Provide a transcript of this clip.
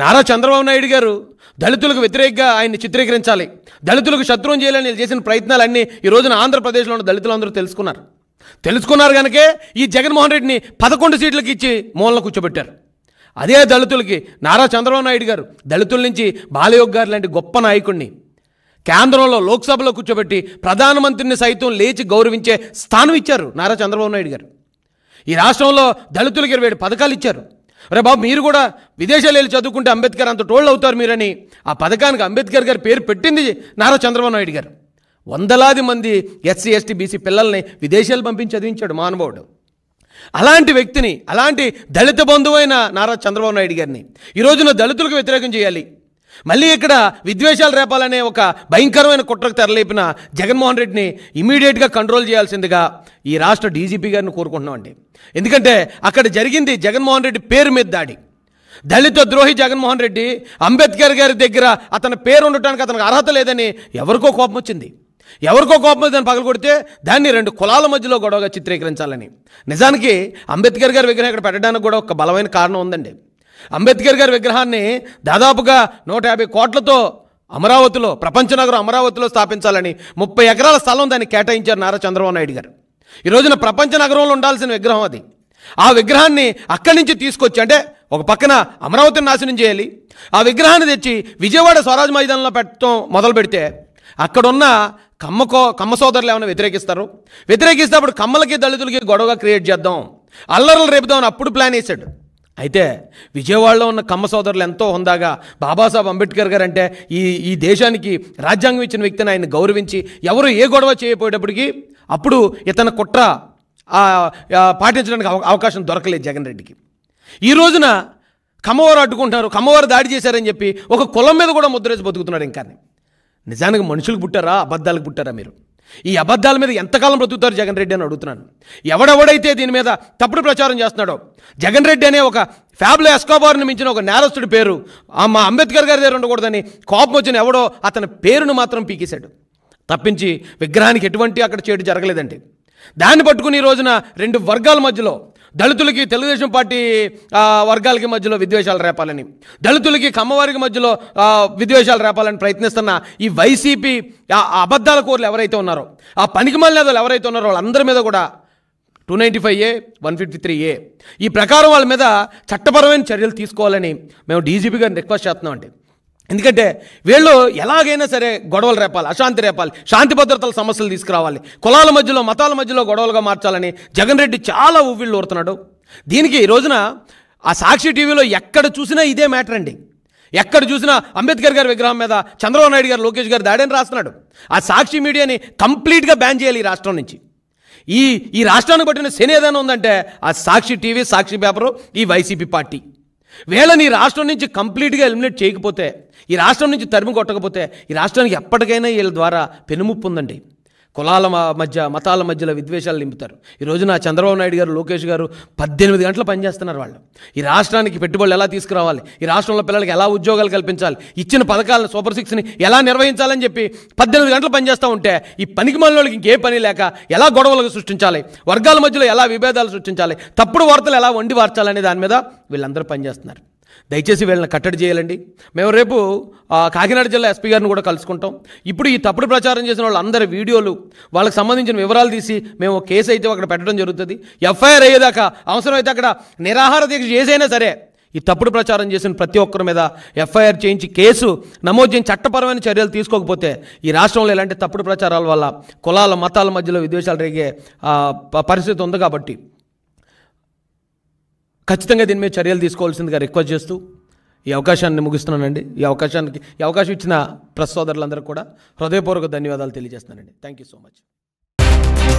నారా చంద్రబాబు నాయుడు గారు దళితులకు వ్యతిరేకంగా ఆయన్ని చిత్రీకరించాలి దళితులకు శత్రువు చేయాలని చేసిన ప్రయత్నాలన్నీ ఈ రోజున ఆంధ్రప్రదేశ్లో ఉన్న దళితులందరూ తెలుసుకున్నారు తెలుసుకున్నారు కనుకే ఈ జగన్మోహన్ రెడ్డిని పదకొండు సీట్లకు ఇచ్చి మూలన కూర్చోబెట్టారు అదే దళితులకి నారా చంద్రబాబు నాయుడు గారు దళితుల నుంచి బాలయోగ్ గారు లాంటి గొప్ప నాయకుడిని కేంద్రంలో లోక్సభలో కూర్చోబెట్టి ప్రధానమంత్రిని సైతం లేచి గౌరవించే స్థానం ఇచ్చారు నారా చంద్రబాబు నాయుడు గారు ఈ రాష్ట్రంలో దళితులకు ఇరవై పథకాలు ఇచ్చారు అరే బాబు మీరు కూడా విదేశాలు వెళ్ళి చదువుకుంటే అంబేద్కర్ అంత టోళ్ళు అవుతారు మీరని ఆ పథకానికి అంబేద్కర్ గారి పేరు పెట్టింది నారా చంద్రబాబు నాయుడు గారు వందలాది మంది ఎస్సీ ఎస్టీ బీసీ పిల్లల్ని విదేశాలు పంపించి చదివించాడు మానవుడు అలాంటి వ్యక్తిని అలాంటి దళిత బంధువైన నారా చంద్రబాబు నాయుడు గారిని ఈ రోజున దళితులకు వ్యతిరేకం చేయాలి మళ్ళీ ఇక్కడ విద్వేషాలు రేపాలనే ఒక భయంకరమైన కుట్రకు తెరలేపిన జగన్మోహన్ రెడ్డిని ఇమీడియట్గా కంట్రోల్ చేయాల్సిందిగా ఈ రాష్ట్ర డీజీపీ గారిని కోరుకుంటున్నామండి ఎందుకంటే అక్కడ జరిగింది జగన్మోహన్ రెడ్డి పేరు మీద దాడి దళిత ద్రోహి జగన్మోహన్ రెడ్డి అంబేద్కర్ గారి దగ్గర అతని పేరు ఉండటానికి అతనికి అర్హత లేదని ఎవరికో కోపం వచ్చింది ఎవరికో కోపం దాన్ని పగలగొడితే దాన్ని రెండు కులాల మధ్యలో గొడవగా చిత్రీకరించాలని నిజానికి అంబేద్కర్ గారి విగ్రహం ఇక్కడ పెట్టడానికి కూడా ఒక బలమైన కారణం ఉందండి అంబేద్కర్ గారి విగ్రహాన్ని దాదాపుగా నూట యాభై కోట్లతో అమరావతిలో ప్రపంచ నగరం అమరావతిలో స్థాపించాలని ముప్పై ఎకరాల స్థలం దాన్ని కేటాయించారు నారా చంద్రబాబు నాయుడు గారు ఈ రోజున ప్రపంచ నగరంలో ఉండాల్సిన విగ్రహం అది ఆ విగ్రహాన్ని అక్కడి నుంచి తీసుకొచ్చి అంటే ఒక పక్కన అమరావతిని నాశనం చేయాలి ఆ విగ్రహాన్ని తెచ్చి విజయవాడ స్వరాజ్ మైదానంలో పెట్టడం మొదలు పెడితే అక్కడున్న కమ్మకో కమ్మ సోదరులు ఏమైనా వ్యతిరేకిస్తారు వ్యతిరేకిస్తే అప్పుడు కమ్మలకి దళితులకి గొడవగా క్రియేట్ చేద్దాం అల్లర్లు రేపుదామని అప్పుడు ప్లాన్ వేశాడు అయితే విజయవాడలో ఉన్న కమ్మ సోదరులు ఎంతో హుందాగా బాబాసాహెబ్ అంబేద్కర్ గారు అంటే ఈ ఈ దేశానికి రాజ్యాంగం ఇచ్చిన వ్యక్తిని ఆయన గౌరవించి ఎవరు ఏ గొడవ చేయపోయేటప్పటికీ అప్పుడు ఇతని కుట్ర పాటించడానికి అవకాశం దొరకలేదు జగన్ రెడ్డికి ఈ రోజున కమ్మవారు అడ్డుకుంటున్నారు కమ్మవారు దాడి చేశారని చెప్పి ఒక కులం మీద కూడా ముద్రేసి బతుకుతున్నాడు ఇంకా నిజానికి మనుషులకు పుట్టారా అబద్ధాలకు పుట్టారా మీరు ఈ అబద్ధాల మీద ఎంతకాలం బ్రతుకుతారు జగన్ రెడ్డి అని అడుగుతున్నాను ఎవడెవడైతే దీని మీద తప్పుడు ప్రచారం చేస్తున్నాడో జగన్ రెడ్డి అనే ఒక ఫ్యాబ్లో ఎస్కోబార్ని మించిన ఒక నేరస్తుడి పేరు మా అంబేద్కర్ గారి దగ్గర ఉండకూడదని కోపం వచ్చిన ఎవడో అతని పేరును మాత్రం పీకేశాడు తప్పించి విగ్రహానికి ఎటువంటి అక్కడ చేటు జరగలేదండి దాన్ని పట్టుకుని ఈ రోజున రెండు వర్గాల మధ్యలో దళితులకి తెలుగుదేశం పార్టీ వర్గాలకి మధ్యలో విద్వేషాలు రేపాలని దళితులకి కమ్మవారికి మధ్యలో విద్వేషాలు రేపాలని ప్రయత్నిస్తున్న ఈ వైసీపీ ఆ అబద్ధాల కోర్లు ఎవరైతే ఉన్నారో ఆ పనికి మళ్ళీ ఎవరైతే ఉన్నారో వాళ్ళందరి మీద కూడా two ninety five A one fifty three A ఈ ప్రకారం వాళ్ళ మీద చట్టపరమైన చర్యలు తీసుకోవాలని మేము డీజీపీ గారిని రిక్వెస్ట్ చేస్తున్నామండి ఎందుకంటే వీళ్ళు ఎలాగైనా సరే గొడవలు రేపాలి అశాంతి రేపాలి శాంతి భద్రతల సమస్యలు తీసుకురావాలి కులాల మధ్యలో మతాల మధ్యలో గొడవలుగా మార్చాలని జగన్ రెడ్డి చాలా ఉవ్విళ్ళు ఊరుతున్నాడు దీనికి ఈ రోజున ఆ సాక్షి టీవీలో ఎక్కడ చూసినా ఇదే మ్యాటర్ అండి ఎక్కడ చూసినా అంబేద్కర్ గారి విగ్రహం మీద చంద్రబాబు నాయుడు గారు లోకేష్ గారు దాడని రాస్తున్నాడు ఆ సాక్షి మీడియాని కంప్లీట్గా బ్యాన్ చేయాలి ఈ రాష్ట్రం నుంచి ఈ ఈ రాష్ట్రాన్ని పట్టిన శని ఏదైనా ఉందంటే ఆ సాక్షి టీవీ సాక్షి పేపరు ఈ వైసీపీ పార్టీ వేళ నీ రాష్ట్రం నుంచి కంప్లీట్గా ఎలిమినేట్ చేయకపోతే ఈ రాష్ట్రం నుంచి తరిమి కొట్టకపోతే ఈ రాష్ట్రానికి ఎప్పటికైనా వీళ్ళ ద్వారా పెనుముప్పు ఉందండి కులాల మధ్య మతాల మధ్యలో విద్వేషాలు నింపుతారు ఈరోజు నా చంద్రబాబు నాయుడు గారు లోకేష్ గారు పద్దెనిమిది గంటలు పనిచేస్తున్నారు వాళ్ళు ఈ రాష్ట్రానికి పెట్టుబడులు ఎలా తీసుకురావాలి ఈ రాష్ట్రంలో పిల్లలకి ఎలా ఉద్యోగాలు కల్పించాలి ఇచ్చిన పథకాలను సూపర్ సిక్స్ని ఎలా నిర్వహించాలని చెప్పి పద్దెనిమిది గంటలు పనిచేస్తూ ఉంటే ఈ పనికి మనలోకి ఇంకే పని లేక ఎలా గొడవలు సృష్టించాలి వర్గాల మధ్యలో ఎలా విభేదాలు సృష్టించాలి తప్పుడు వార్తలు ఎలా వండి వార్చాలనే దాని మీద వీళ్ళందరూ పనిచేస్తున్నారు దయచేసి వీళ్ళని కట్టడి చేయాలండి మేము రేపు కాకినాడ జిల్లా ఎస్పీ గారిని కూడా కలుసుకుంటాం ఇప్పుడు ఈ తప్పుడు ప్రచారం చేసిన వాళ్ళందరి వీడియోలు వాళ్ళకి సంబంధించిన వివరాలు తీసి మేము కేసు అయితే అక్కడ పెట్టడం జరుగుతుంది ఎఫ్ఐఆర్ అయ్యేదాకా అవసరమైతే అక్కడ నిరాహార దీక్ష చేసైనా సరే ఈ తప్పుడు ప్రచారం చేసిన ప్రతి ఒక్కరి మీద ఎఫ్ఐఆర్ చేయించి కేసు నమోదు చేయించి చట్టపరమైన చర్యలు తీసుకోకపోతే ఈ రాష్ట్రంలో ఇలాంటి తప్పుడు ప్రచారాల వల్ల కులాల మతాల మధ్యలో విద్వేషాలు రేగే పరిస్థితి ఉంది కాబట్టి ఖచ్చితంగా దీని మీద చర్యలు తీసుకోవాల్సిందిగా రిక్వెస్ట్ చేస్తూ ఈ అవకాశాన్ని ముగిస్తున్నానండి ఈ అవకాశానికి ఈ అవకాశం ఇచ్చిన ప్రస్ సోదరులందరూ కూడా హృదయపూర్వక ధన్యవాదాలు తెలియజేస్తున్నానండి థ్యాంక్ యూ సో మచ్